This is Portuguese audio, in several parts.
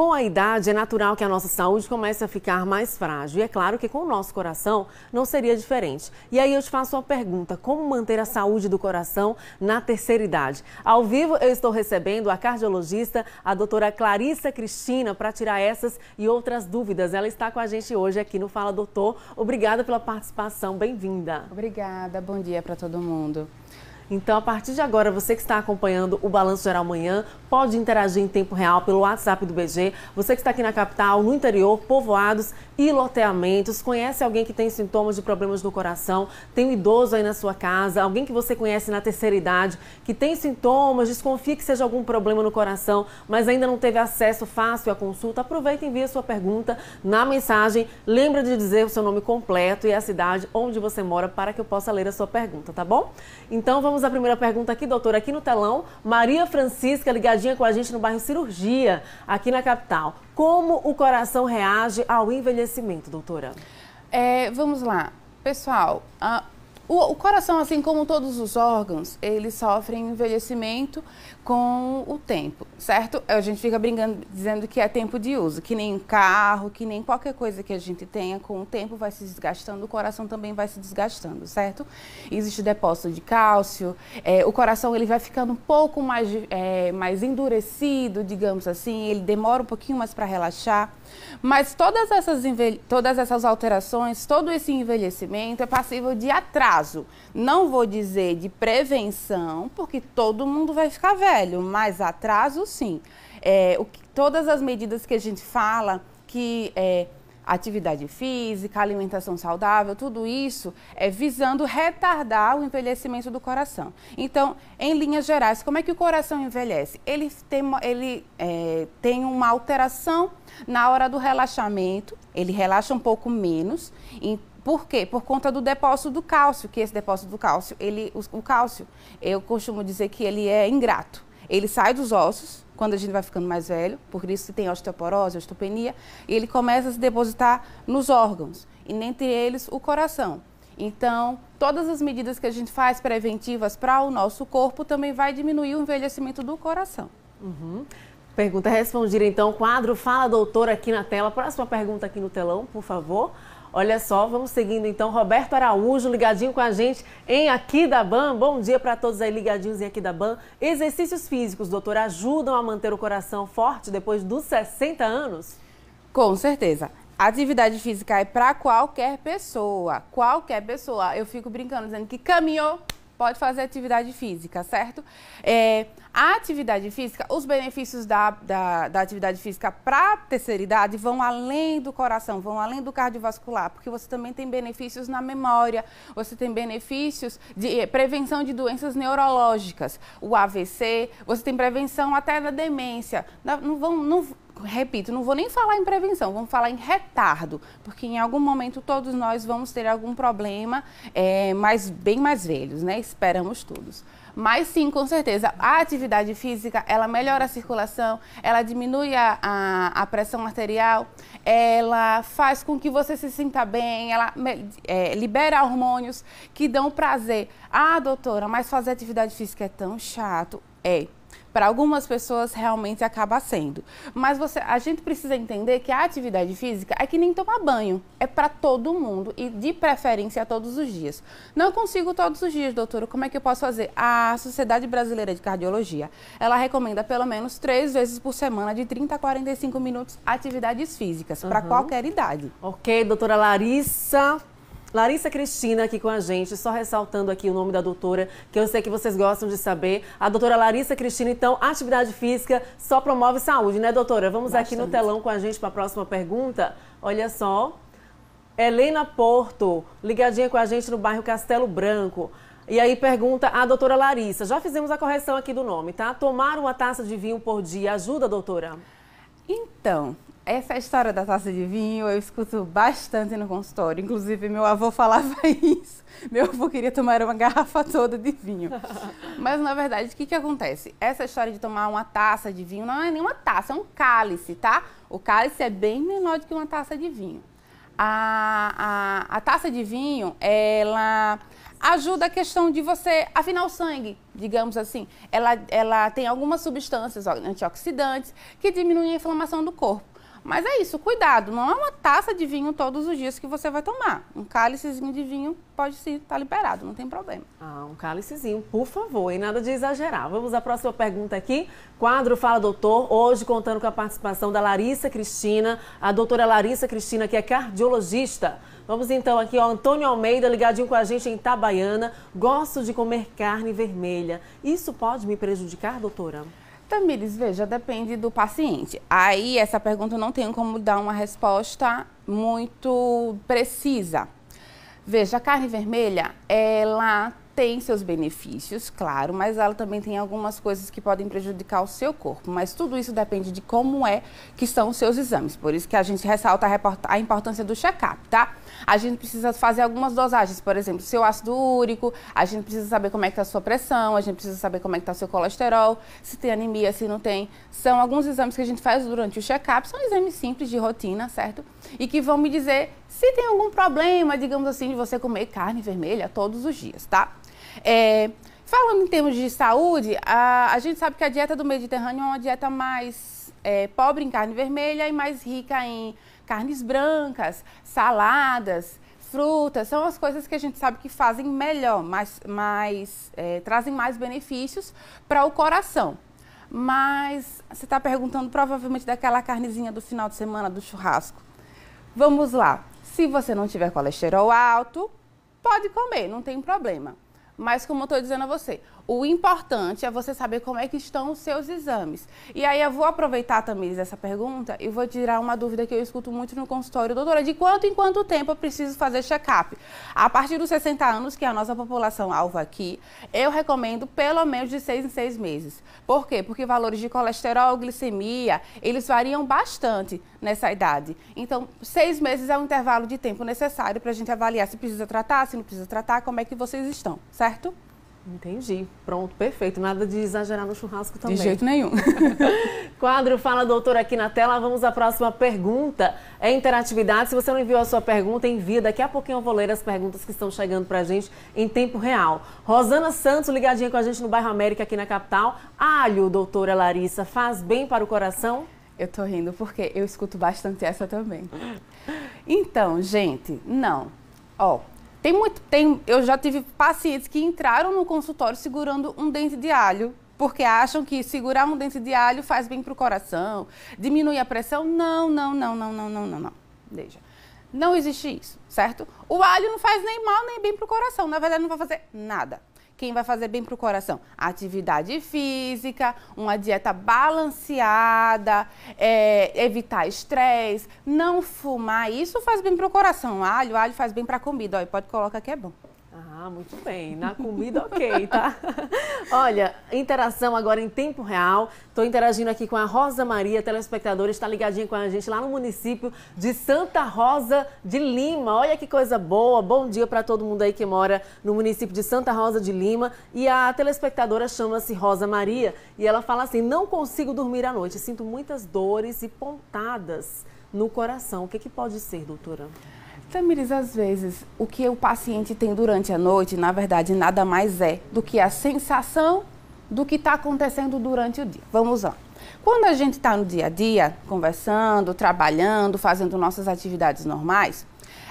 Com a idade, é natural que a nossa saúde comece a ficar mais frágil. E é claro que com o nosso coração não seria diferente. E aí eu te faço uma pergunta: como manter a saúde do coração na terceira idade? Ao vivo, eu estou recebendo a cardiologista, a doutora Clarissa Cristina, para tirar essas e outras dúvidas. Ela está com a gente hoje aqui no Fala Doutor. Obrigada pela participação. Bem-vinda. Obrigada. Bom dia para todo mundo. Então, a partir de agora, você que está acompanhando o Balanço Geral Manhã, pode interagir em tempo real pelo WhatsApp do BG. Você que está aqui na capital, no interior, povoados e loteamentos, conhece alguém que tem sintomas de problemas no coração, tem um idoso aí na sua casa, alguém que você conhece na terceira idade, que tem sintomas, desconfia que seja algum problema no coração, mas ainda não teve acesso fácil à consulta, aproveita e envia sua pergunta na mensagem. Lembra de dizer o seu nome completo e a cidade onde você mora para que eu possa ler a sua pergunta, tá bom? Então, vamos Vamos primeira pergunta aqui, doutora, aqui no telão. Maria Francisca, ligadinha com a gente no bairro Cirurgia, aqui na capital. Como o coração reage ao envelhecimento, doutora? É, vamos lá. Pessoal, a o, o, coração, assim como todos os órgãos, eles sofrem envelhecimento com o tempo, certo? A gente fica brincando, dizendo que é tempo de uso, que nem carro, que nem qualquer coisa que a gente tenha, com o tempo vai se desgastando, o coração também vai se desgastando, certo? Existe depósito de cálcio, é, o coração ele vai ficando um pouco mais, é, mais endurecido, digamos assim, ele demora um pouquinho mais para relaxar. Mas todas essas, todas essas alterações, todo esse envelhecimento é passível de atraso prazo. Não vou dizer de prevenção, porque todo mundo vai ficar velho, mas atraso sim. É, o que, todas as medidas que a gente fala que é, atividade física, alimentação saudável, tudo isso é visando retardar o envelhecimento do coração. Então, em linhas gerais, como é que o coração envelhece? Ele tem, ele, é, tem uma alteração na hora do relaxamento, ele relaxa um pouco menos, por quê? Por conta do depósito do cálcio, que esse depósito do cálcio, ele, o, o cálcio, eu costumo dizer que ele é ingrato. Ele sai dos ossos quando a gente vai ficando mais velho, por isso que tem osteoporose, osteopenia, e ele começa a se depositar nos órgãos, e entre eles o coração. Então, todas as medidas que a gente faz preventivas para o nosso corpo também vai diminuir o envelhecimento do coração. Uhum. Pergunta respondida, então. Quadro Fala doutor aqui na tela. Próxima pergunta aqui no telão, por favor. Olha só, vamos seguindo então. Roberto Araújo, ligadinho com a gente em Aquidaban. Bom dia para todos aí ligadinhos em Aquidaban. Exercícios físicos, doutor, ajudam a manter o coração forte depois dos 60 anos? Com certeza. Atividade física é para qualquer pessoa. Qualquer pessoa. Eu fico brincando dizendo que caminhou, pode fazer atividade física, certo? É, a atividade física, os benefícios da, da, da atividade física para a terceira idade vão além do coração, vão além do cardiovascular, porque você também tem benefícios na memória, você tem benefícios de eh, prevenção de doenças neurológicas, o AVC, você tem prevenção até da demência. Não, vão, não, repito, não vou nem falar em prevenção, vamos falar em retardo, porque em algum momento todos nós vamos ter algum problema, é, bem mais velhos, né? Esperamos todos. Mas sim, com certeza, a atividade física, ela melhora a circulação, ela diminui a, a, a pressão arterial, ela faz com que você se sinta bem, ela é, libera hormônios que dão prazer. Ah, doutora, mas fazer atividade física é tão chato. É, para algumas pessoas realmente acaba sendo. Mas você, a gente precisa entender que a atividade física é que nem tomar banho. É para todo mundo e de preferência todos os dias. Não consigo todos os dias, doutora. Como é que eu posso fazer? A Sociedade Brasileira de Cardiologia, ela recomenda pelo menos três vezes por semana, de 30 a 45 minutos, atividades físicas, uhum. para qualquer idade. Ok, doutora Larissa. Larissa Cristina aqui com a gente, só ressaltando aqui o nome da doutora, que eu sei que vocês gostam de saber. A doutora Larissa Cristina, então, atividade física só promove saúde, né, doutora? Vamos Bastante. aqui no telão com a gente para a próxima pergunta. Olha só. Helena Porto, ligadinha com a gente no bairro Castelo Branco. E aí pergunta a doutora Larissa, já fizemos a correção aqui do nome, tá? Tomar uma taça de vinho por dia ajuda, doutora? Então, essa é história da taça de vinho eu escuto bastante no consultório. Inclusive, meu avô falava isso. Meu avô queria tomar uma garrafa toda de vinho. Mas, na verdade, o que, que acontece? Essa história de tomar uma taça de vinho não é nenhuma taça, é um cálice, tá? O cálice é bem menor do que uma taça de vinho. A, a, a taça de vinho, ela ajuda a questão de você afinar o sangue, digamos assim. Ela, ela tem algumas substâncias antioxidantes que diminuem a inflamação do corpo. Mas é isso, cuidado, não é uma taça de vinho todos os dias que você vai tomar. Um cálicezinho de vinho pode estar tá liberado, não tem problema. Ah, um cálicezinho, por favor, e nada de exagerar. Vamos à próxima pergunta aqui. Quadro Fala Doutor, hoje contando com a participação da Larissa Cristina, a doutora Larissa Cristina, que é cardiologista. Vamos então aqui, ó, Antônio Almeida, ligadinho com a gente em Itabaiana. Gosto de comer carne vermelha. Isso pode me prejudicar, doutora? Tamires, veja, depende do paciente. Aí essa pergunta eu não tenho como dar uma resposta muito precisa. Veja, a carne vermelha, ela tem seus benefícios, claro, mas ela também tem algumas coisas que podem prejudicar o seu corpo. Mas tudo isso depende de como é que são os seus exames. Por isso que a gente ressalta a, a importância do check-up, tá? A gente precisa fazer algumas dosagens, por exemplo, seu ácido úrico, a gente precisa saber como é que está a sua pressão, a gente precisa saber como é que está o seu colesterol, se tem anemia, se não tem. São alguns exames que a gente faz durante o check-up, são exames simples de rotina, certo? E que vão me dizer se tem algum problema, digamos assim, de você comer carne vermelha todos os dias, tá? É, falando em termos de saúde, a, a, gente sabe que a dieta do Mediterrâneo é uma dieta mais é, pobre em carne vermelha e mais rica em carnes brancas, saladas, frutas, são as coisas que a gente sabe que fazem melhor, mais, mais é, trazem mais benefícios para o coração. Mas você está perguntando provavelmente daquela carnezinha do final de semana do churrasco. Vamos lá. Se você não tiver colesterol alto, pode comer, não tem problema. Mas como eu estou dizendo a você, o importante é você saber como é que estão os seus exames. E aí eu vou aproveitar, também essa pergunta e vou tirar uma dúvida que eu escuto muito no consultório. Doutora, de quanto em quanto tempo eu preciso fazer check-up? A partir dos 60 anos, que é a nossa população alvo aqui, eu recomendo pelo menos de 6 em 6 meses. Por quê? Porque valores de colesterol, glicemia, eles variam bastante nessa idade. Então, seis meses é o intervalo de tempo necessário para a gente avaliar se precisa tratar, se não precisa tratar, como é que vocês estão, certo? Entendi. Pronto, perfeito. Nada de exagerar no churrasco também. De jeito nenhum. Quadro Fala Doutor aqui na tela. Vamos à próxima pergunta. É interatividade. Se você não enviou a sua pergunta, envia. Daqui a pouquinho eu vou ler as perguntas que estão chegando pra gente em tempo real. Rosana Santos, ligadinha com a gente no bairro América aqui na capital. Alho, doutora Larissa, faz bem para o coração? Eu tô rindo porque eu escuto bastante essa também. Então, gente, não. Ó, oh, tem muito tem, eu já tive pacientes que entraram no consultório segurando um dente de alho, porque acham que segurar um dente de alho faz bem para o coração, diminui a pressão. Não, não, não, não, não, não, não, não. Deixa. Não existe isso, certo? O alho não faz nem mal nem bem para o coração. Na verdade, não vai fazer nada quem vai fazer bem para o coração? Atividade física, uma dieta balanceada, é, evitar estresse, não fumar. Isso faz bem para o coração. Alho, alho faz bem para a comida. Ó, pode colocar que é bom. Ah, muito bem. Na comida, ok, tá? Olha, interação agora em tempo real. Estou interagindo aqui com a Rosa Maria, telespectadora, está ligadinha com a gente lá no município de Santa Rosa de Lima. Olha que coisa boa. Bom dia para todo mundo aí que mora no município de Santa Rosa de Lima. E a telespectadora chama-se Rosa Maria e ela fala assim: Não consigo dormir à noite, sinto muitas dores e pontadas no coração. O que, que pode ser, doutora? Tamires, então, às vezes, o que o paciente tem durante a noite, na verdade, nada mais é do que a sensação do que está acontecendo durante o dia. Vamos lá. Quando a gente está no dia a dia, conversando, trabalhando, fazendo nossas atividades normais,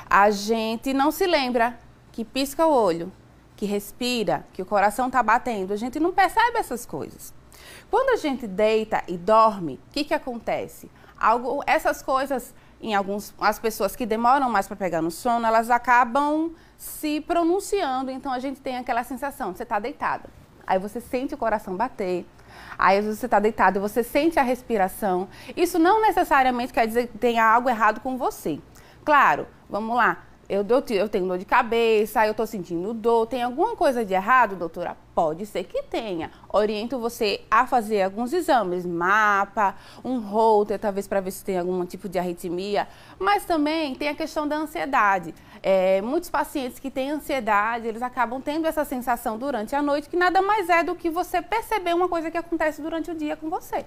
a gente não se lembra que pisca o olho, que respira, que o coração está batendo. A gente não percebe essas coisas. Quando a gente deita e dorme, o que, que acontece? Algo, essas coisas em alguns as pessoas que demoram mais para pegar no sono, elas acabam se pronunciando, então a gente tem aquela sensação, você está deitado. Aí você sente o coração bater. Aí você está deitado e você sente a respiração. Isso não necessariamente quer dizer que tenha algo errado com você. Claro, vamos lá eu, eu, eu, tenho dor de cabeça, eu estou sentindo dor, tem alguma coisa de errado, doutora? Pode ser que tenha. Oriento você a fazer alguns exames, mapa, um holter, talvez para ver se tem algum tipo de arritmia. Mas também tem a questão da ansiedade. É, muitos pacientes que têm ansiedade, eles acabam tendo essa sensação durante a noite, que nada mais é do que você perceber uma coisa que acontece durante o dia com você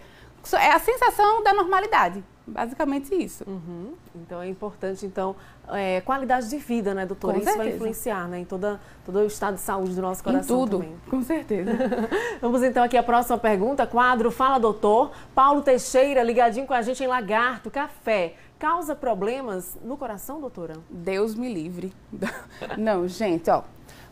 é a sensação da normalidade. Basicamente isso. Uhum. Então é importante, então, é, qualidade de vida, né, doutora? Com isso certeza. vai influenciar né, em toda, todo o estado de saúde do nosso coração. Em tudo, também. com certeza. Vamos então aqui à próxima pergunta. Quadro Fala Doutor. Paulo Teixeira, ligadinho com a gente em Lagarto, Café. Causa problemas no coração, doutora? Deus me livre. Não, gente, ó.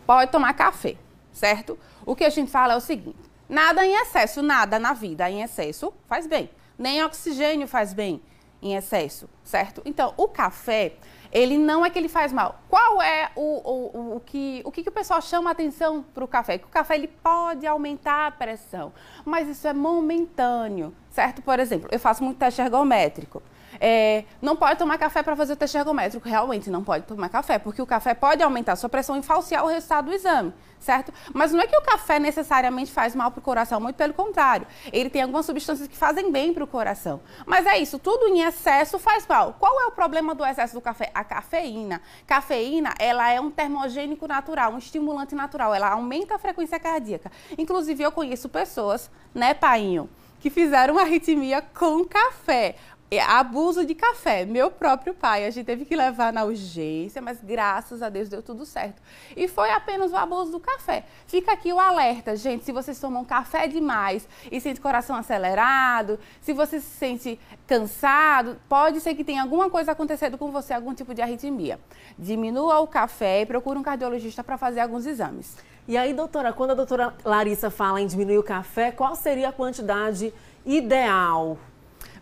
Pode tomar café, certo? O que a gente fala é o seguinte: Nada em excesso, nada na vida em excesso faz bem. Nem oxigênio faz bem em excesso, certo? Então, o café, ele não é que ele faz mal. Qual é o, o, o, que, o que, que o pessoal chama atenção para o café? Que o café ele pode aumentar a pressão, mas isso é momentâneo, certo? Por exemplo, eu faço muito teste ergométrico. É, não pode tomar café para fazer o teste ergométrico. Realmente não pode tomar café, porque o café pode aumentar a sua pressão e falsear o resultado do exame certo? Mas não é que o café necessariamente faz mal para o coração, muito pelo contrário. Ele tem algumas substâncias que fazem bem para o coração. Mas é isso, tudo em excesso faz mal. Qual é o problema do excesso do café? A cafeína. Cafeína, ela é um termogênico natural, um estimulante natural, ela aumenta a frequência cardíaca. Inclusive, eu conheço pessoas, né, Painho? que fizeram arritmia com café abuso de café. Meu próprio pai, a gente teve que levar na urgência, mas graças a Deus deu tudo certo. E foi apenas o abuso do café. Fica aqui o alerta, gente, se vocês tomam café demais e sente coração acelerado, se você se sente cansado, pode ser que tenha alguma coisa acontecendo com você, algum tipo de arritmia. Diminua o café e procure um cardiologista para fazer alguns exames. E aí, doutora, quando a doutora Larissa fala em diminuir o café, qual seria a quantidade ideal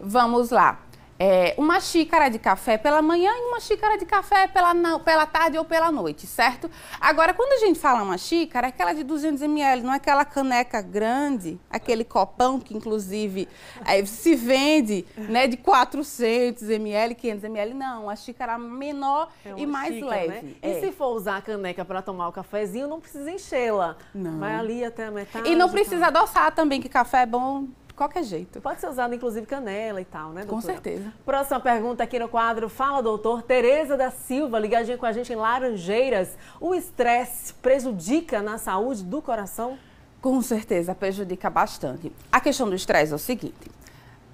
Vamos lá. É, uma xícara de café pela manhã e uma xícara de café pela, pela tarde ou pela noite, certo? Agora, quando a gente fala uma xícara, é aquela de 200 ml, não é aquela caneca grande, aquele copão que, inclusive, é, se vende né, de 400 ml, 500 ml. Não, uma xícara menor é e mais xícara, né? leve. Né? E é. se for usar a caneca para tomar o cafezinho, não precisa enchê-la. Vai ali até a metade. E não precisa tá? adoçar também, que café é bom qualquer jeito. Pode ser usado, inclusive, canela e tal, né, doutora? Com certeza. Próxima pergunta aqui no quadro Fala, doutor. Tereza da Silva, ligadinha com a gente em Laranjeiras. O estresse prejudica na saúde do coração? Com certeza, prejudica bastante. A questão do estresse é o seguinte.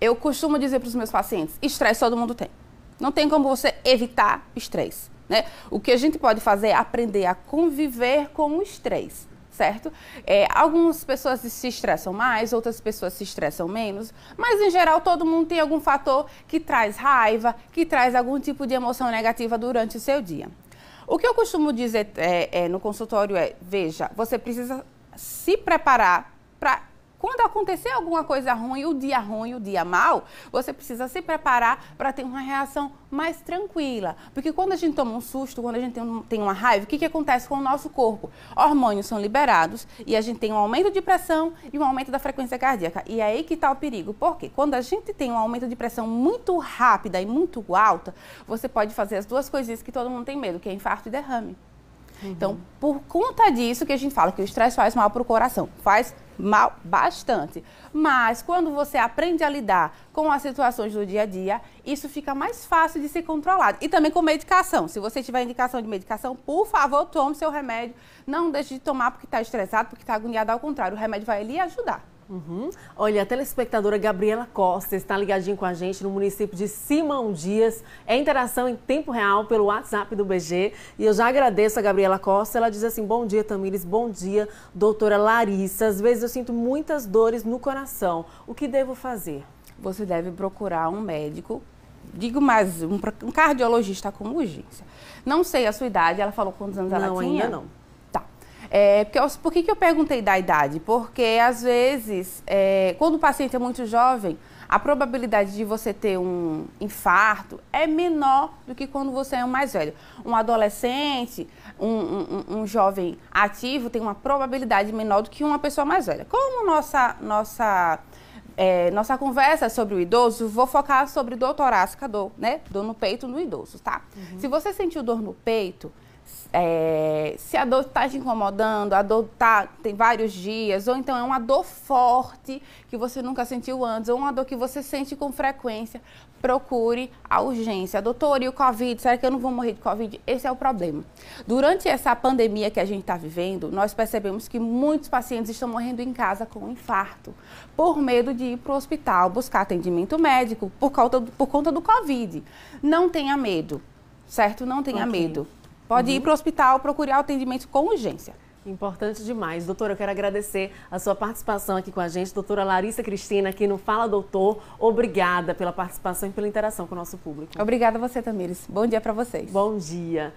Eu costumo dizer para os meus pacientes, estresse todo mundo tem. Não tem como você evitar estresse. Né? O que a gente pode fazer é aprender a conviver com o estresse certo? É, algumas pessoas se estressam mais, outras pessoas se estressam menos, mas em geral todo mundo tem algum fator que traz raiva, que traz algum tipo de emoção negativa durante o seu dia. O que eu costumo dizer é, é, no consultório é: veja, você precisa se preparar para quando acontecer alguma coisa ruim, o dia ruim, o dia mal, você precisa se preparar para ter uma reação mais tranquila. Porque quando a gente toma um susto, quando a gente tem uma raiva, o que, que acontece com o nosso corpo? Hormônios são liberados e a gente tem um aumento de pressão e um aumento da frequência cardíaca. E é aí que está o perigo. Porque quando a gente tem um aumento de pressão muito rápida e muito alta, você pode fazer as duas coisinhas que todo mundo tem medo, que é infarto e derrame. Uhum. Então, por conta disso que a gente fala que o estresse faz mal para o coração, faz mal, bastante. Mas quando você aprende a lidar com as situações do dia a dia, isso fica mais fácil de ser controlado. E também com medicação. Se você tiver indicação de medicação, por favor, tome seu remédio. Não deixe de tomar porque está estressado, porque está agoniado. Ao contrário, o remédio vai lhe ajudar. Uhum. Olha, a telespectadora Gabriela Costa está ligadinha com a gente no município de Simão Dias. É interação em tempo real pelo WhatsApp do BG. E eu já agradeço a Gabriela Costa. Ela diz assim: Bom dia, Tamires. Bom dia, doutora Larissa. Às vezes eu sinto muitas dores no coração. O que devo fazer? Você deve procurar um médico. Digo mais, um cardiologista com urgência. Não sei a sua idade, ela falou quantos anos não, ela tinha. Ainda não. É, porque, por que, que eu perguntei da idade? Porque, às vezes, é, quando o paciente é muito jovem, a probabilidade de você ter um infarto é menor do que quando você é um mais velho. Um adolescente, um, um, um jovem ativo tem uma probabilidade menor do que uma pessoa mais velha. Como nossa, nossa, é, nossa conversa sobre o idoso, vou focar sobre dor torácica, dor, né? Dor no peito no idoso, tá? Uhum. Se você sentiu dor no peito, é, se a dor está te incomodando, a dor tá, tem vários dias, ou então é uma dor forte que você nunca sentiu antes, ou uma dor que você sente com frequência, procure a urgência. Doutor, e o Covid? Será que eu não vou morrer de Covid? Esse é o problema. Durante essa pandemia que a gente está vivendo, nós percebemos que muitos pacientes estão morrendo em casa com um infarto, por medo de ir para o hospital buscar atendimento médico por conta, do, por conta do Covid. Não tenha medo, certo? Não tenha okay. medo. Pode uhum. ir para o hospital procurar atendimento com urgência. Importante demais. Doutora, eu quero agradecer a sua participação aqui com a gente. Doutora Larissa Cristina, aqui no Fala Doutor, obrigada pela participação e pela interação com o nosso público. Obrigada a você, Tamires. Bom dia para vocês. Bom dia.